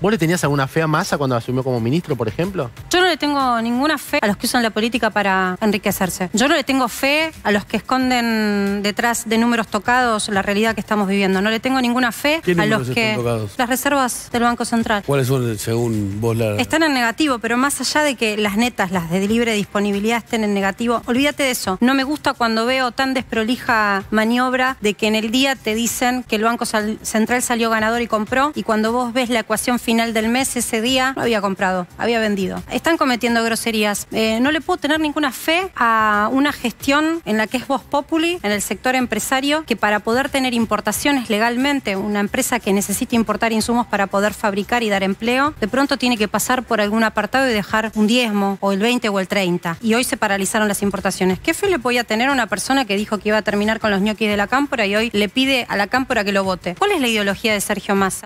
¿Vos le tenías alguna fe a Massa cuando asumió como ministro, por ejemplo? Yo no le tengo ninguna fe a los que usan la política para enriquecerse. Yo no le tengo fe a los que esconden detrás de números tocados la realidad que estamos viviendo. No le tengo ninguna fe a los que... Tocados? Las reservas del Banco Central. ¿Cuáles son, según vos, la... Están en negativo, pero más allá de que las netas, las de libre disponibilidad estén en negativo, olvídate de eso. No me gusta cuando veo tan desprolija maniobra de que en el día te dicen que el Banco Central salió ganador y compró y cuando vos ves la ecuación final final del mes, ese día, no había comprado, había vendido. Están cometiendo groserías. Eh, no le puedo tener ninguna fe a una gestión en la que es vos Populi, en el sector empresario, que para poder tener importaciones legalmente, una empresa que necesita importar insumos para poder fabricar y dar empleo, de pronto tiene que pasar por algún apartado y dejar un diezmo, o el 20 o el 30. Y hoy se paralizaron las importaciones. ¿Qué fe le podía tener a una persona que dijo que iba a terminar con los ñoquis de la cámpora y hoy le pide a la cámpora que lo vote? ¿Cuál es la ideología de Sergio Massa?